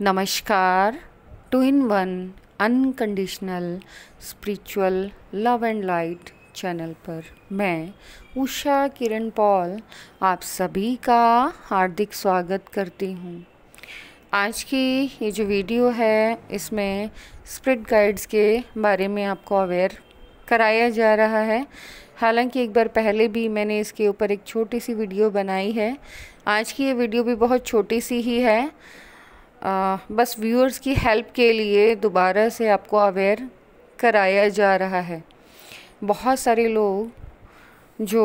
नमस्कार two in one unconditional spiritual love and light channel पर मैं उषा किरण पॉल आप सभी का हार्दिक स्वागत करती हूँ आज की ये जो वीडियो है इसमें स्प्रिट गाइड्स के बारे में आपको अवेयर कराया जा रहा है हालांकि एक बार पहले भी मैंने इसके ऊपर एक छोटी सी वीडियो बनाई है आज की ये वीडियो भी बहुत छोटी सी ही है आ, बस व्यूअर्स की हेल्प के लिए दोबारा से आपको अवेयर कराया जा रहा है बहुत सारे लोग जो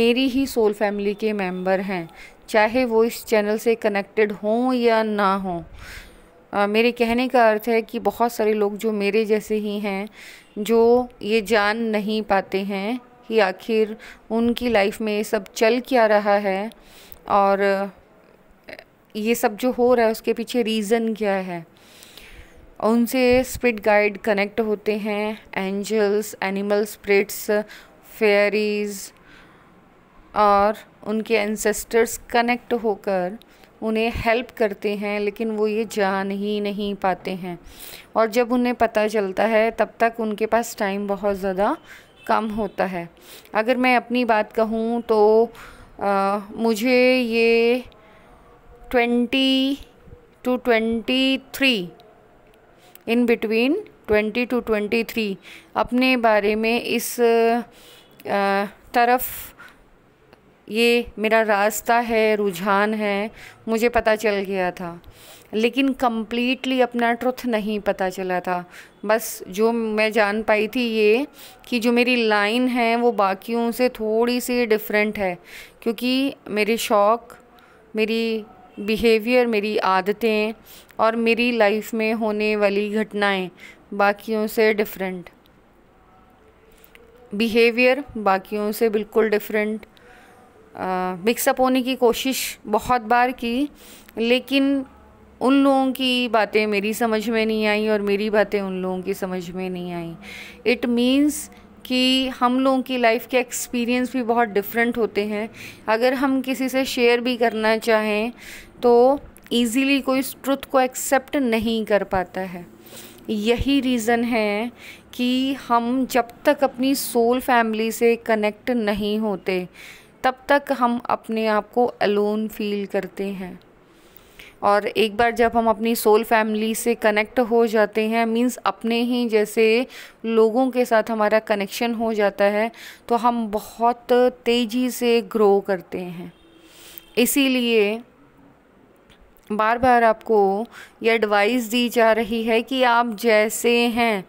मेरी ही सोल फैमिली के मेंबर हैं चाहे वो इस चैनल से कनेक्टेड हों या ना हों मेरे कहने का अर्थ है कि बहुत सारे लोग जो मेरे जैसे ही हैं जो ये जान नहीं पाते हैं कि आखिर उनकी लाइफ में ये सब चल क्या रहा है और ये सब जो हो रहा है उसके पीछे रीज़न क्या है उनसे स्पिरिट गाइड कनेक्ट होते हैं एंजल्स एनिमल स्प्रिट्स फेयरीज और उनके एंसेस्टर्स कनेक्ट होकर उन्हें हेल्प करते हैं लेकिन वो ये जान ही नहीं पाते हैं और जब उन्हें पता चलता है तब तक उनके पास टाइम बहुत ज़्यादा कम होता है अगर मैं अपनी बात कहूँ तो आ, मुझे ये twenty two twenty three in between twenty two twenty three अपने बारे में इस आ, तरफ ये मेरा रास्ता है रुझान है मुझे पता चल गया था लेकिन कम्प्लीटली अपना ट्रुथ नहीं पता चला था बस जो मैं जान पाई थी ये कि जो मेरी लाइन है वो बाकियों से थोड़ी सी डिफरेंट है क्योंकि मेरे शौक़ मेरी बिहेवियर मेरी आदतें और मेरी लाइफ में होने वाली घटनाएं बाकियों से डिफरेंट बिहेवियर बाकियों से बिल्कुल डिफरेंट मिक्सअप होने की कोशिश बहुत बार की लेकिन उन लोगों की बातें मेरी समझ में नहीं आई और मेरी बातें उन लोगों की समझ में नहीं आई इट मीन्स कि हम लोगों की लाइफ के एक्सपीरियंस भी बहुत डिफरेंट होते हैं अगर हम किसी से शेयर भी करना चाहें तो ईज़िली कोई इस ट्रुथ को एक्सेप्ट नहीं कर पाता है यही रीज़न है कि हम जब तक अपनी सोल फैमिली से कनेक्ट नहीं होते तब तक हम अपने आप को अलोन फील करते हैं और एक बार जब हम अपनी सोल फैमिली से कनेक्ट हो जाते हैं मींस अपने ही जैसे लोगों के साथ हमारा कनेक्शन हो जाता है तो हम बहुत तेज़ी से ग्रो करते हैं इसीलिए बार बार आपको ये एडवाइस दी जा रही है कि आप जैसे हैं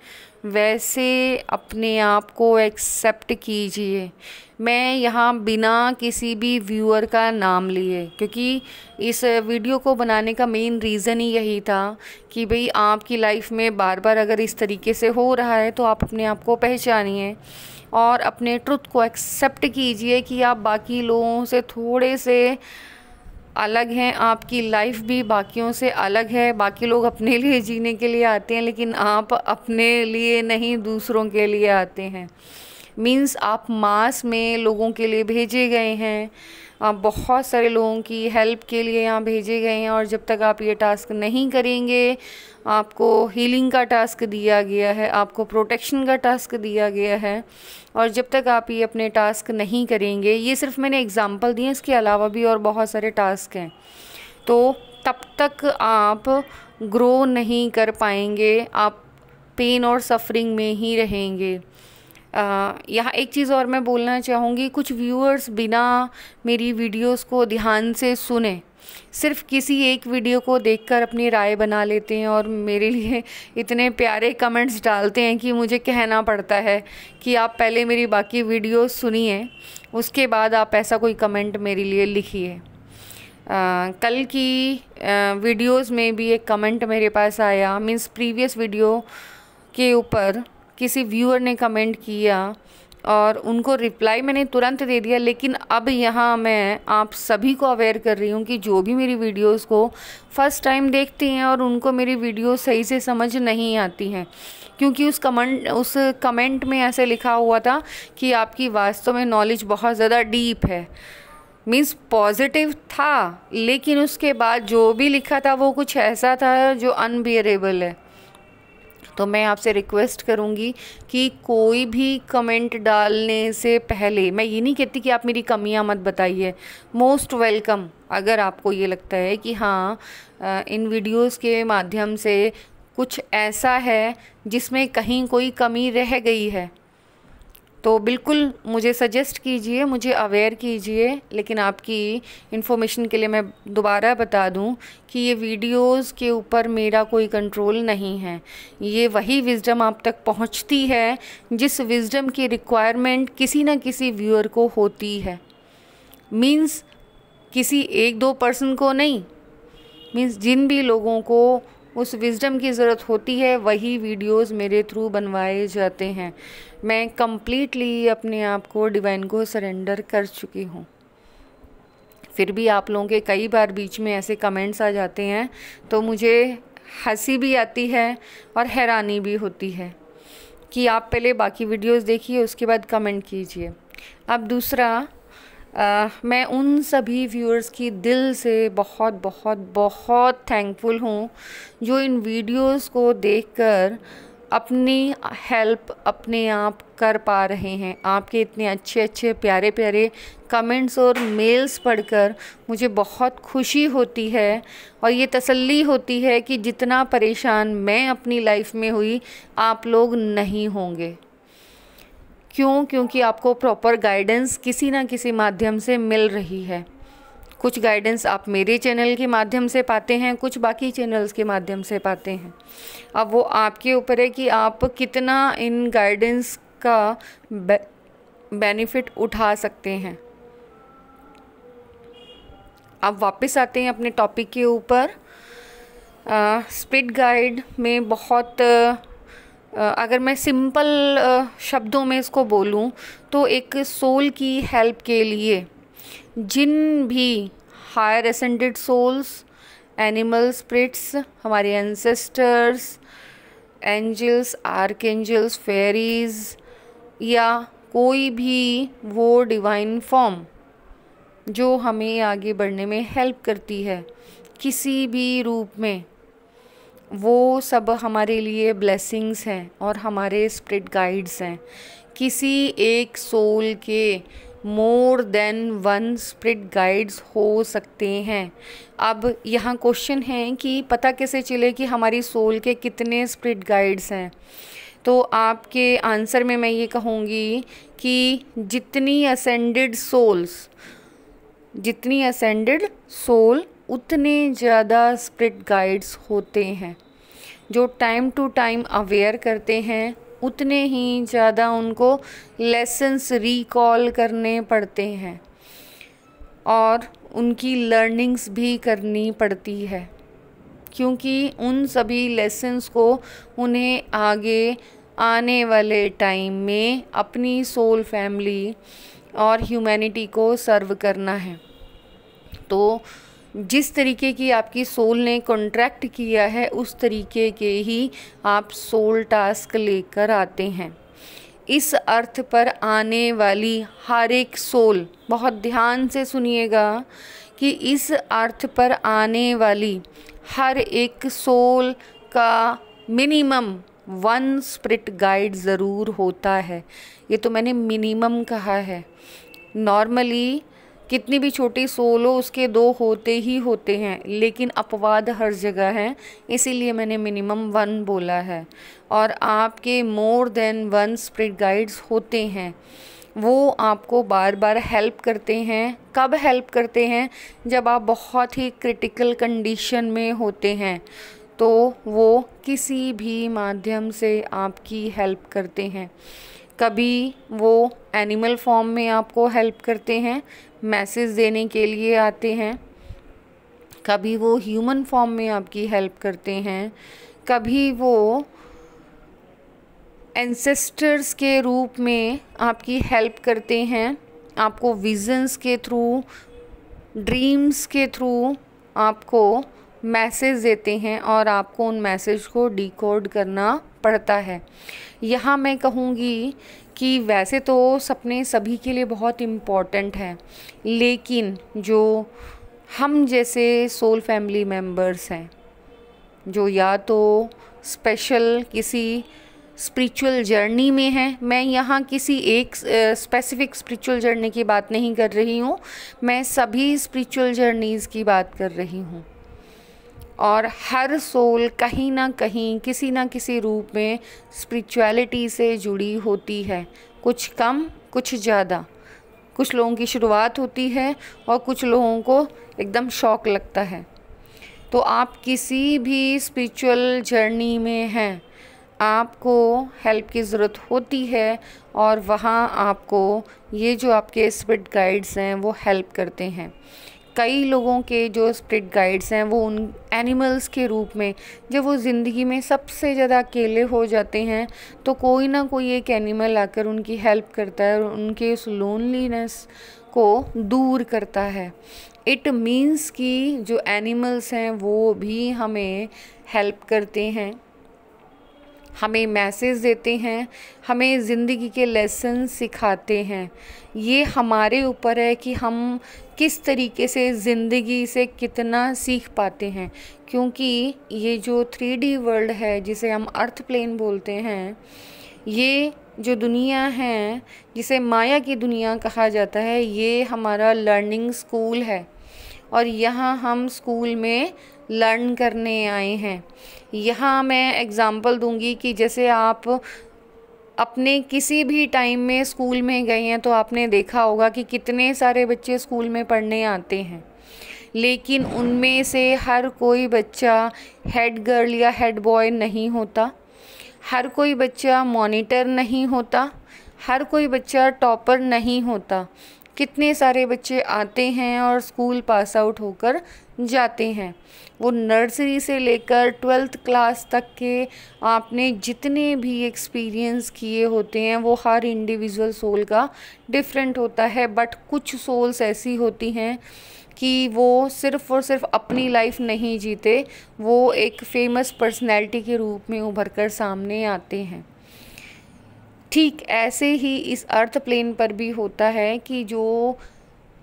वैसे अपने आप को एक्सेप्ट कीजिए मैं यहाँ बिना किसी भी व्यूअर का नाम लिए क्योंकि इस वीडियो को बनाने का मेन रीज़न ही यही था कि भाई आपकी लाइफ में बार बार अगर इस तरीके से हो रहा है तो आप अपने आप को पहचानिए और अपने ट्रुथ को एक्सेप्ट कीजिए कि आप बाकी लोगों से थोड़े से अलग हैं आपकी लाइफ भी बाकियों से अलग है बाकी लोग अपने लिए जीने के लिए आते हैं लेकिन आप अपने लिए नहीं दूसरों के लिए आते हैं मीन्स आप मास में लोगों के लिए भेजे गए हैं आप बहुत सारे लोगों की हेल्प के लिए यहाँ भेजे गए हैं और जब तक आप ये टास्क नहीं करेंगे आपको हीलिंग का टास्क दिया गया है आपको प्रोटेक्शन का टास्क दिया गया है और जब तक आप ये अपने टास्क नहीं करेंगे ये सिर्फ मैंने एग्ज़ाम्पल दिए इसके अलावा भी और बहुत सारे टास्क हैं तो तब तक आप ग्रो नहीं कर पाएंगे आप पेन और सफरिंग में ही रहेंगे यहाँ एक चीज़ और मैं बोलना चाहूँगी कुछ व्यूअर्स बिना मेरी वीडियोस को ध्यान से सुने सिर्फ किसी एक वीडियो को देखकर अपनी राय बना लेते हैं और मेरे लिए इतने प्यारे कमेंट्स डालते हैं कि मुझे कहना पड़ता है कि आप पहले मेरी बाकी वीडियो सुनिए उसके बाद आप ऐसा कोई कमेंट मेरे लिए लिखिए कल की वीडियोस में भी एक कमेंट मेरे पास आया मीन्स प्रीवियस वीडियो के ऊपर किसी व्यूअर ने कमेंट किया और उनको रिप्लाई मैंने तुरंत दे दिया लेकिन अब यहाँ मैं आप सभी को अवेयर कर रही हूँ कि जो भी मेरी वीडियोस को फर्स्ट टाइम देखते हैं और उनको मेरी वीडियो सही से समझ नहीं आती हैं क्योंकि उस कमेंट उस कमेंट में ऐसे लिखा हुआ था कि आपकी वास्तव में नॉलेज बहुत ज़्यादा डीप है मीन्स पॉजिटिव था लेकिन उसके बाद जो भी लिखा था वो कुछ ऐसा था जो अनबियरेबल है तो मैं आपसे रिक्वेस्ट करूँगी कि कोई भी कमेंट डालने से पहले मैं ये नहीं कहती कि आप मेरी कमियाँ मत बताइए मोस्ट वेलकम अगर आपको ये लगता है कि हाँ इन वीडियोस के माध्यम से कुछ ऐसा है जिसमें कहीं कोई कमी रह गई है तो बिल्कुल मुझे सजेस्ट कीजिए मुझे अवेयर कीजिए लेकिन आपकी इन्फॉर्मेशन के लिए मैं दोबारा बता दूं कि ये वीडियोस के ऊपर मेरा कोई कंट्रोल नहीं है ये वही विजडम आप तक पहुंचती है जिस विजडम की रिक्वायरमेंट किसी ना किसी व्यूअर को होती है मींस किसी एक दो पर्सन को नहीं मींस जिन भी लोगों को उस विजडम की ज़रूरत होती है वही वीडियोस मेरे थ्रू बनवाए जाते हैं मैं कम्प्लीटली अपने आप को डिवाइन को सरेंडर कर चुकी हूँ फिर भी आप लोगों के कई बार बीच में ऐसे कमेंट्स आ जाते हैं तो मुझे हंसी भी आती है और हैरानी भी होती है कि आप पहले बाकी वीडियोस देखिए उसके बाद कमेंट कीजिए अब दूसरा Uh, मैं उन सभी व्यूअर्स की दिल से बहुत बहुत बहुत थैंकफुल हूँ जो इन वीडियोस को देखकर अपनी हेल्प अपने आप कर पा रहे हैं आपके इतने अच्छे अच्छे प्यारे प्यारे कमेंट्स और मेल्स पढ़कर मुझे बहुत खुशी होती है और ये तसल्ली होती है कि जितना परेशान मैं अपनी लाइफ में हुई आप लोग नहीं होंगे क्यों क्योंकि आपको प्रॉपर गाइडेंस किसी ना किसी माध्यम से मिल रही है कुछ गाइडेंस आप मेरे चैनल के माध्यम से पाते हैं कुछ बाकी चैनल्स के माध्यम से पाते हैं अब वो आपके ऊपर है कि आप कितना इन गाइडेंस का बे, बेनिफिट उठा सकते हैं आप वापस आते हैं अपने टॉपिक के ऊपर स्पिड गाइड में बहुत अगर मैं सिंपल शब्दों में इसको बोलूँ तो एक सोल की हेल्प के लिए जिन भी higher ascended souls animal spirits हमारे ancestors angels archangels fairies या कोई भी वो डिवाइन फॉर्म जो हमें आगे बढ़ने में हेल्प करती है किसी भी रूप में वो सब हमारे लिए ब्लेसिंग्स हैं और हमारे स्प्रिट गाइड्स हैं किसी एक सोल के more than one spirit guides हो सकते हैं अब यहाँ क्वेश्चन है कि पता कैसे चले कि हमारी सोल के कितने स्प्रिट गाइड्स हैं तो आपके आंसर में मैं ये कहूँगी कि जितनी असेंडेड सोल्स जितनी असेंडेड सोल उतने ज़्यादा स्प्रिट गाइड्स होते हैं जो टाइम टू टाइम अवेयर करते हैं उतने ही ज़्यादा उनको लेसन्स रिकॉल करने पड़ते हैं और उनकी लर्निंग्स भी करनी पड़ती है क्योंकि उन सभी लेसन्स को उन्हें आगे आने वाले टाइम में अपनी सोल फैमिली और ह्यूमैनिटी को सर्व करना है तो जिस तरीके की आपकी सोल ने कॉन्ट्रैक्ट किया है उस तरीके के ही आप सोल टास्क लेकर आते हैं इस अर्थ पर आने वाली हर एक सोल बहुत ध्यान से सुनिएगा कि इस अर्थ पर आने वाली हर एक सोल का मिनिमम वन स्प्रिट गाइड ज़रूर होता है ये तो मैंने मिनिमम कहा है नॉर्मली कितनी भी छोटी सोलो उसके दो होते ही होते हैं लेकिन अपवाद हर जगह है इसीलिए मैंने मिनिमम वन बोला है और आपके more than one spirit guides होते हैं वो आपको बार बार हेल्प करते हैं कब हेल्प करते हैं जब आप बहुत ही क्रिटिकल कंडीशन में होते हैं तो वो किसी भी माध्यम से आपकी हेल्प करते हैं कभी वो एनिमल फॉर्म में आपको हेल्प करते हैं मैसेज देने के लिए आते हैं कभी वो ह्यूमन फॉर्म में आपकी हेल्प करते हैं कभी वो एंसेस्टर्स के रूप में आपकी हेल्प करते हैं आपको विजन्स के थ्रू ड्रीम्स के थ्रू आपको मैसेज देते हैं और आपको उन मैसेज को डिकोड करना पड़ता है यहाँ मैं कहूँगी कि वैसे तो सपने सभी के लिए बहुत इम्पॉर्टेंट हैं लेकिन जो हम जैसे सोल फैमिली मेम्बर्स हैं जो या तो स्पेशल किसी स्पिरिचुअल जर्नी में हैं मैं यहाँ किसी एक स्पेसिफिक स्पिरिचुअल जर्नी की बात नहीं कर रही हूँ मैं सभी स्पिरिचुअल जर्नीज़ की बात कर रही हूँ और हर सोल कहीं ना कहीं किसी ना किसी रूप में स्पिरिचुअलिटी से जुड़ी होती है कुछ कम कुछ ज़्यादा कुछ लोगों की शुरुआत होती है और कुछ लोगों को एकदम शौक लगता है तो आप किसी भी स्पिरिचुअल जर्नी में हैं आपको हेल्प की ज़रूरत होती है और वहाँ आपको ये जो आपके स्पिरिट गाइड्स हैं वो हेल्प करते हैं कई लोगों के जो स्प्रिट गाइड्स हैं वो उन एनिमल्स के रूप में जब वो ज़िंदगी में सबसे ज़्यादा अकेले हो जाते हैं तो कोई ना कोई एक एनिमल आकर उनकी हेल्प करता है और उनके उस लोनलीनेस को दूर करता है इट मीन्स कि जो एनिमल्स हैं वो भी हमें हेल्प करते हैं हमें मैसेज देते हैं हमें ज़िंदगी के लेसन सिखाते हैं ये हमारे ऊपर है कि हम किस तरीके से ज़िंदगी से कितना सीख पाते हैं क्योंकि ये जो थ्री वर्ल्ड है जिसे हम अर्थ प्लेन बोलते हैं ये जो दुनिया है जिसे माया की दुनिया कहा जाता है ये हमारा लर्निंग स्कूल है और यहाँ हम स्कूल में लर्न करने आए हैं यहाँ मैं एग्ज़ाम्पल दूंगी कि जैसे आप अपने किसी भी टाइम में स्कूल में गए हैं तो आपने देखा होगा कि कितने सारे बच्चे स्कूल में पढ़ने आते हैं लेकिन उनमें से हर कोई बच्चा हेड गर्ल या हेड बॉय नहीं होता हर कोई बच्चा मॉनिटर नहीं होता हर कोई बच्चा टॉपर नहीं होता कितने सारे बच्चे आते हैं और स्कूल पास आउट होकर जाते हैं वो नर्सरी से लेकर ट्वेल्थ क्लास तक के आपने जितने भी एक्सपीरियंस किए होते हैं वो हर इंडिविजुअल सोल का डिफरेंट होता है बट कुछ सोल्स ऐसी होती हैं कि वो सिर्फ़ और सिर्फ अपनी लाइफ नहीं जीते वो एक फेमस पर्सनैलिटी के रूप में उभर कर सामने आते हैं ठीक ऐसे ही इस अर्थ प्लेन पर भी होता है कि जो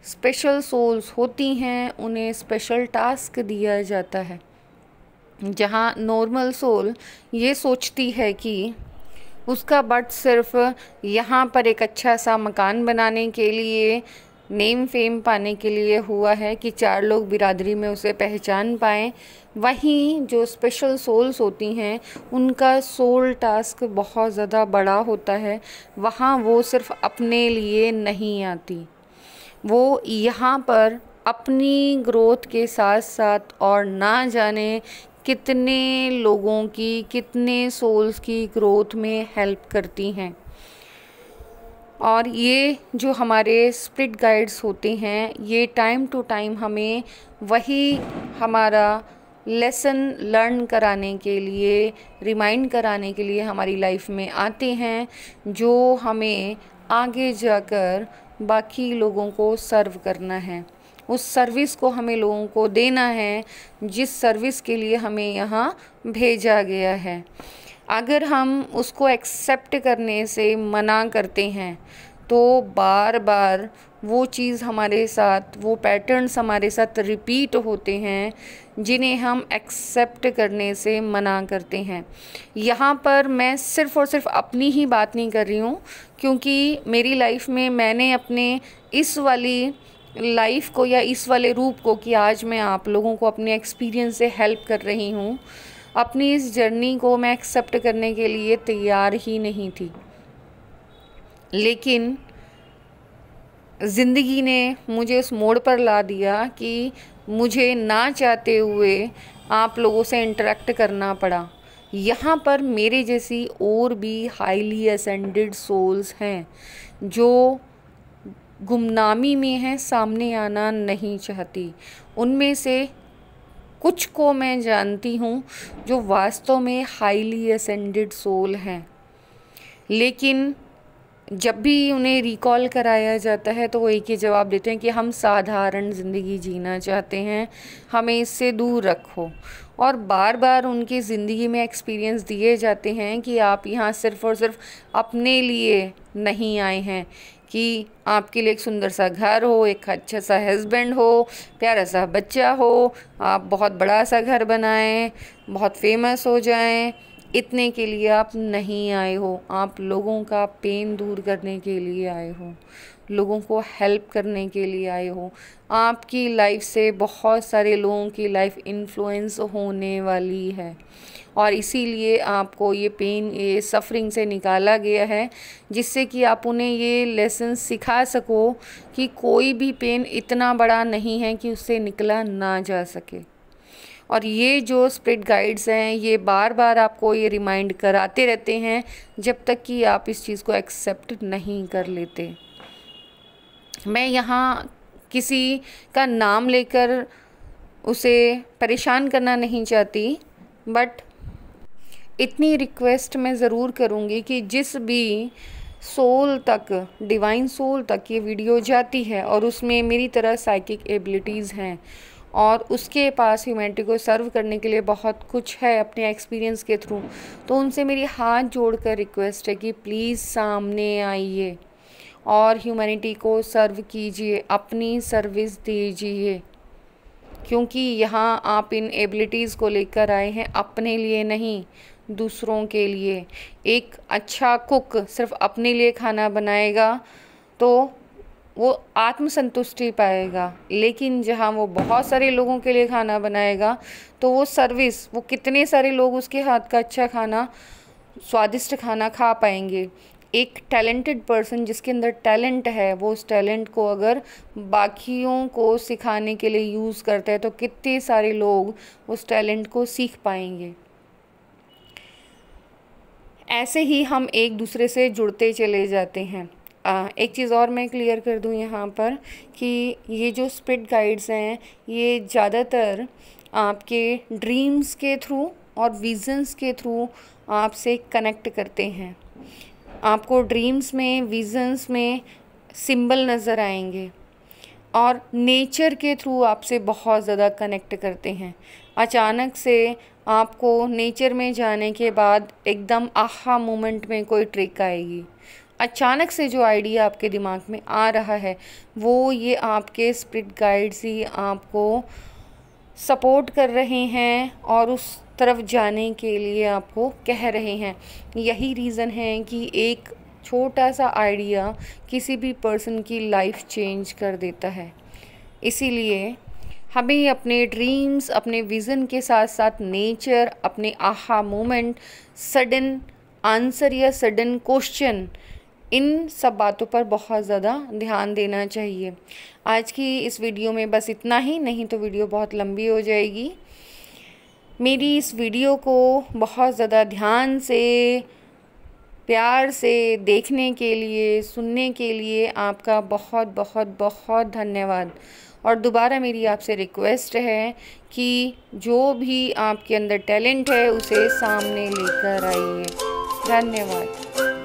स्पेशल सोल्स होती हैं उन्हें स्पेशल टास्क दिया जाता है जहाँ नॉर्मल सोल ये सोचती है कि उसका बट सिर्फ यहाँ पर एक अच्छा सा मकान बनाने के लिए नेम फेम पाने के लिए हुआ है कि चार लोग बिरादरी में उसे पहचान पाएँ वहीं जो स्पेशल सोल्स होती हैं उनका सोल टास्क बहुत ज़्यादा बड़ा होता है वहाँ वो सिर्फ अपने लिए नहीं आती वो यहाँ पर अपनी ग्रोथ के साथ साथ और ना जाने कितने लोगों की कितने सोल्स की ग्रोथ में हेल्प करती हैं और ये जो हमारे स्प्रिट गाइड्स होते हैं ये टाइम टू टाइम हमें वही हमारा लेसन लर्न कराने के लिए रिमाइंड कराने के लिए हमारी लाइफ में आते हैं जो हमें आगे जाकर बाकी लोगों को सर्व करना है उस सर्विस को हमें लोगों को देना है जिस सर्विस के लिए हमें यहाँ भेजा गया है अगर हम उसको एक्सेप्ट करने से मना करते हैं तो बार बार वो चीज़ हमारे साथ वो पैटर्न्स हमारे साथ रिपीट होते हैं जिन्हें हम एक्सेप्ट करने से मना करते हैं यहाँ पर मैं सिर्फ़ और सिर्फ अपनी ही बात नहीं कर रही हूँ क्योंकि मेरी लाइफ में मैंने अपने इस वाली लाइफ को या इस वाले रूप को कि आज मैं आप लोगों को अपने एक्सपीरियंस से हेल्प कर रही हूँ अपनी इस जर्नी को मैं एक्सेप्ट करने के लिए तैयार ही नहीं थी लेकिन ज़िंदगी ने मुझे उस मोड़ पर ला दिया कि मुझे ना चाहते हुए आप लोगों से इंटरेक्ट करना पड़ा यहाँ पर मेरे जैसी और भी हाईली असेंडेड सोल्स हैं जो गुमनामी में हैं सामने आना नहीं चाहती उनमें से कुछ को मैं जानती हूँ जो वास्तव में हाईली असेंडेड सोल हैं लेकिन जब भी उन्हें रिकॉल कराया जाता है तो वो एक ही जवाब देते हैं कि हम साधारण ज़िंदगी जीना चाहते हैं हमें इससे दूर रखो और बार बार उनकी ज़िंदगी में एक्सपीरियंस दिए जाते हैं कि आप यहाँ सिर्फ़ और सिर्फ अपने लिए नहीं आए हैं कि आपके लिए एक सुंदर सा घर हो एक अच्छा सा हस्बैंड हो प्यारा सा बच्चा हो आप बहुत बड़ा सा घर बनाएं बहुत फेमस हो जाएं इतने के लिए आप नहीं आए हो आप लोगों का पेन दूर करने के लिए आए हो लोगों को हेल्प करने के लिए आए हो आपकी लाइफ से बहुत सारे लोगों की लाइफ इन्फ्लुएंस होने वाली है और इसीलिए आपको ये पेन ये सफरिंग से निकाला गया है जिससे कि आप उन्हें ये लेसन सिखा सको कि कोई भी पेन इतना बड़ा नहीं है कि उससे निकला ना जा सके और ये जो स्प्रिट गाइड्स हैं ये बार बार आपको ये रिमाइंड कराते रहते हैं जब तक कि आप इस चीज़ को एक्सेप्ट नहीं कर लेते मैं यहाँ किसी का नाम लेकर उसे परेशान करना नहीं चाहती बट इतनी रिक्वेस्ट मैं ज़रूर करूँगी कि जिस भी सोल तक डिवाइन सोल तक ये वीडियो जाती है और उसमें मेरी तरह साइकिक एबिलिटीज़ हैं और उसके पास ह्यूमैनिटी को सर्व करने के लिए बहुत कुछ है अपने एक्सपीरियंस के थ्रू तो उनसे मेरी हाथ जोड़कर रिक्वेस्ट है कि प्लीज़ सामने आइए और ह्यूमैनिटी को सर्व कीजिए अपनी सर्विस दीजिए क्योंकि यहाँ आप इन एबिलिटीज़ को लेकर आए हैं अपने लिए नहीं दूसरों के लिए एक अच्छा कुक सिर्फ अपने लिए खाना बनाएगा तो वो आत्मसंतुष्टि पाएगा लेकिन जहाँ वो बहुत सारे लोगों के लिए खाना बनाएगा तो वो सर्विस वो कितने सारे लोग उसके हाथ का अच्छा खाना स्वादिष्ट खाना खा पाएंगे एक टैलेंटेड पर्सन जिसके अंदर टैलेंट है वो उस टैलेंट को अगर बाकियों को सिखाने के लिए यूज़ करता है तो कितने सारे लोग उस टैलेंट को सीख पाएंगे ऐसे ही हम एक दूसरे से जुड़ते चले जाते हैं एक चीज़ और मैं क्लियर कर दूँ यहाँ पर कि ये जो स्पिड गाइड्स हैं ये ज़्यादातर आपके ड्रीम्स के थ्रू और विजन्स के थ्रू आपसे कनेक्ट करते हैं आपको ड्रीम्स में विजन्स में सिंबल नज़र आएंगे और नेचर के थ्रू आपसे बहुत ज़्यादा कनेक्ट करते हैं अचानक से आपको नेचर में जाने के बाद एकदम आहा मोमेंट में कोई ट्रिक आएगी अचानक से जो आइडिया आपके दिमाग में आ रहा है वो ये आपके स्प्रिट गाइड्स ही आपको सपोर्ट कर रहे हैं और उस तरफ जाने के लिए आपको कह रहे हैं यही रीज़न है कि एक छोटा सा आइडिया किसी भी पर्सन की लाइफ चेंज कर देता है इसीलिए हमें अपने ड्रीम्स अपने विज़न के साथ साथ नेचर अपने आहा मोमेंट सडन आंसर या सडन क्वेश्चन इन सब बातों पर बहुत ज़्यादा ध्यान देना चाहिए आज की इस वीडियो में बस इतना ही नहीं तो वीडियो बहुत लंबी हो जाएगी मेरी इस वीडियो को बहुत ज़्यादा ध्यान से प्यार से देखने के लिए सुनने के लिए आपका बहुत बहुत बहुत धन्यवाद और दोबारा मेरी आपसे रिक्वेस्ट है कि जो भी आपके अंदर टैलेंट है उसे सामने लेकर आइए धन्यवाद